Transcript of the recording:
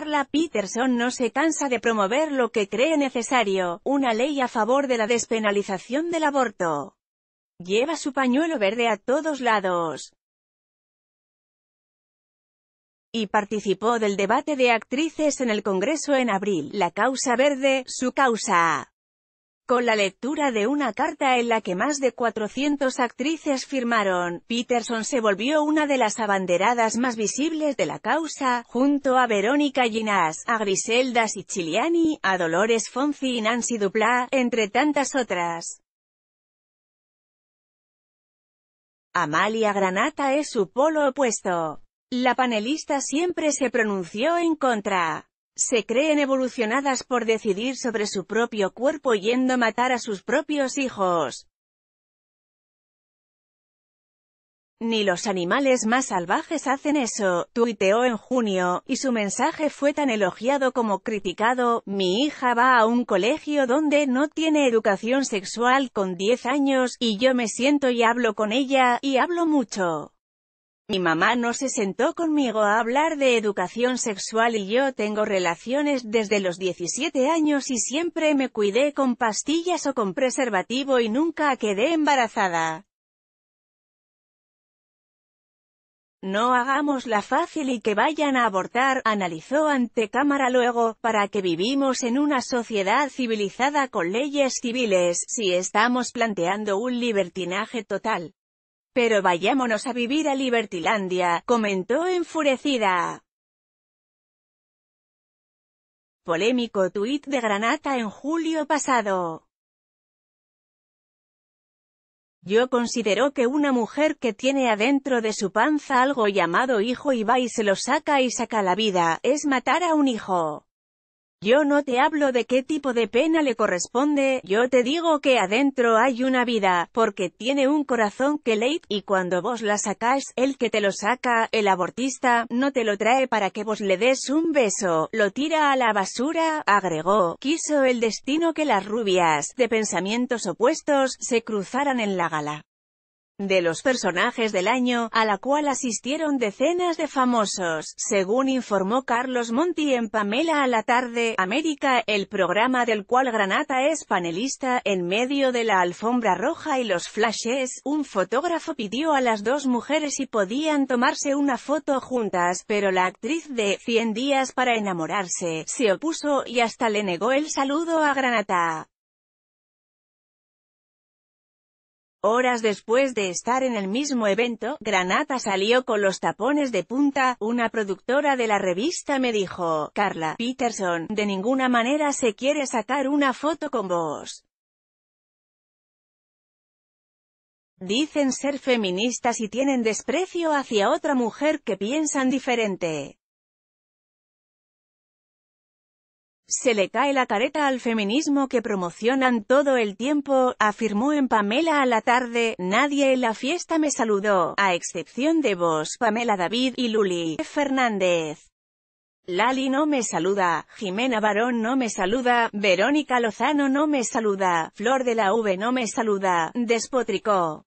Carla Peterson no se cansa de promover lo que cree necesario, una ley a favor de la despenalización del aborto. Lleva su pañuelo verde a todos lados. Y participó del debate de actrices en el Congreso en abril. La causa verde, su causa con la lectura de una carta en la que más de 400 actrices firmaron, Peterson se volvió una de las abanderadas más visibles de la causa, junto a Verónica Ginás, a Griselda Siciliani, a Dolores Fonzi y Nancy Duplá, entre tantas otras. Amalia Granata es su polo opuesto. La panelista siempre se pronunció en contra se creen evolucionadas por decidir sobre su propio cuerpo yendo a matar a sus propios hijos. Ni los animales más salvajes hacen eso, tuiteó en junio, y su mensaje fue tan elogiado como criticado, mi hija va a un colegio donde no tiene educación sexual con 10 años, y yo me siento y hablo con ella, y hablo mucho. Mi mamá no se sentó conmigo a hablar de educación sexual y yo tengo relaciones desde los 17 años y siempre me cuidé con pastillas o con preservativo y nunca quedé embarazada. No hagamos la fácil y que vayan a abortar, analizó ante cámara luego, para que vivimos en una sociedad civilizada con leyes civiles, si estamos planteando un libertinaje total. Pero vayámonos a vivir a Libertilandia, comentó enfurecida. Polémico tuit de Granata en julio pasado. Yo considero que una mujer que tiene adentro de su panza algo llamado hijo y va y se lo saca y saca la vida, es matar a un hijo. Yo no te hablo de qué tipo de pena le corresponde, yo te digo que adentro hay una vida, porque tiene un corazón que late, y cuando vos la sacáis, el que te lo saca, el abortista, no te lo trae para que vos le des un beso, lo tira a la basura, agregó, quiso el destino que las rubias, de pensamientos opuestos, se cruzaran en la gala de los personajes del año, a la cual asistieron decenas de famosos, según informó Carlos Monti en Pamela a la tarde, América, el programa del cual Granata es panelista, en medio de la alfombra roja y los flashes, un fotógrafo pidió a las dos mujeres si podían tomarse una foto juntas, pero la actriz de 100 días para enamorarse, se opuso y hasta le negó el saludo a Granata. Horas después de estar en el mismo evento, Granata salió con los tapones de punta, una productora de la revista me dijo, Carla, Peterson, de ninguna manera se quiere sacar una foto con vos. Dicen ser feministas y tienen desprecio hacia otra mujer que piensan diferente. Se le cae la careta al feminismo que promocionan todo el tiempo, afirmó en Pamela a la tarde, nadie en la fiesta me saludó, a excepción de vos, Pamela David y Luli Fernández. Lali no me saluda, Jimena Barón no me saluda, Verónica Lozano no me saluda, Flor de la V no me saluda, despotricó.